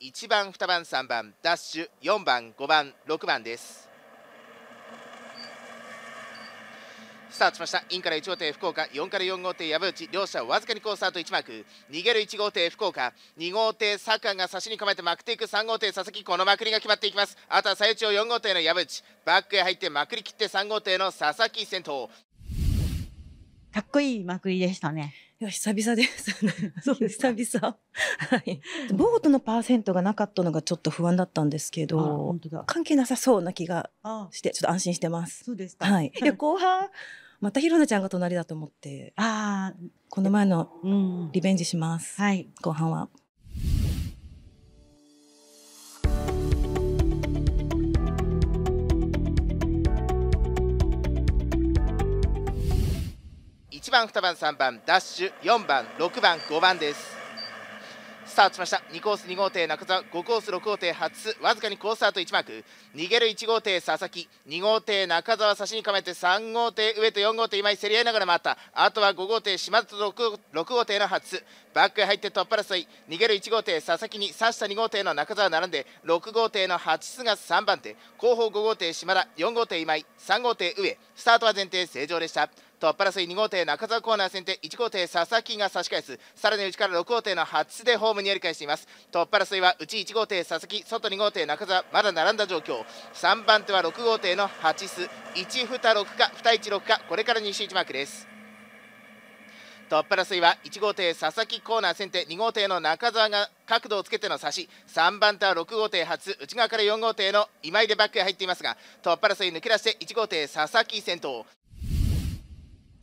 1番2番3番ダッシュ4番5番6番ですスタートしましたインから1号艇福岡4から4号艇山内両者わずかにコースアウト1マーク逃げる1号艇福岡2号艇サッカーが差しに構えてまくっていく3号艇佐々木このまくりが決まっていきますあとは最長4号艇の山内バックへ入ってまくりきって3号艇の佐々木先頭かっこいいまくりでしたね。いや久々です。そうです久々。はい。ボートのパーセントがなかったのがちょっと不安だったんですけど、関係なさそうな気がしてちょっと安心してます。そうですはい。いや後半またひろなちゃんが隣だと思って。ああ。この前のリベンジします。うん、はい。後半は。1番2番3番ダッシュ4番6番5番ですスタートしました2コース2号艇中澤5コース6号艇初わずかにコースアウト1マーク逃げる1号艇佐々木2号艇中澤差しに構えて3号艇上と4号艇今井競り合いながら回ったあとは5号艇島田と 6, 6号艇の初バックへ入って突破争い逃げる1号艇佐々木に差した2号艇の中澤並んで6号艇の初須が3番手後方5号艇島田4号艇今井3号艇上スタートは前提正常でしたトップ争い2号艇中澤コーナー先手1号艇佐々木が差し返すさらに内から6号艇の初出でホームにやり返していますトップ争いは内1号艇佐々木外2号艇中澤まだ並んだ状況3番手は6号艇の8ス1た6か2一6かこれから西1マークですトップ争いは1号艇佐々木コーナー先手2号艇の中澤が角度をつけての差し3番手は6号艇初内側から4号艇の今井でバックへ入っていますがトップ争い抜け出して1号艇佐々木先頭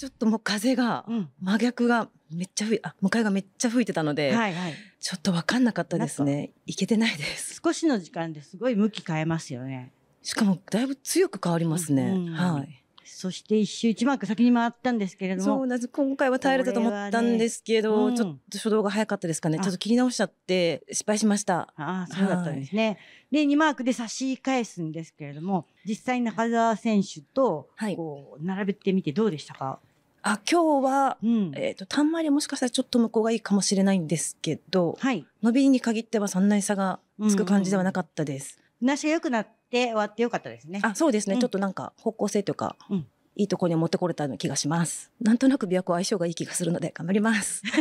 ちょっともう風が、真逆がめっちゃ吹いあ向かいがめっちゃ吹いてたので、はいはい、ちょっと分かんなかったですねいけてないです少しの時間ですごい向き変えますよねしかもだいぶ強く変わりますね、うんうん、はいそして一周一マーク先に回ったんですけれども。そうなんです。今回は耐えれたと思ったんですけど、ねうん、ちょっと初動が早かったですかね。ちょっと切り直しちゃって失敗しました。ああ、そうだったんですね。はい、で、2マークで差し返すんですけれども、実際中澤選手とこう並べてみてどうでしたか、はいあ今日は、うん、えっ、と、たんまりもしかしたらちょっと向こうがいいかもしれないんですけど、はい、伸びに限ってはそんなに差がつく感じではなかったです。うんうん、良くなって終わってよかったですね。あ、そうですね、うん。ちょっとなんか方向性というか、うん、いいところに持ってこれたような気がします。なんとなく琵琶湖相性がいい気がするので頑張ります。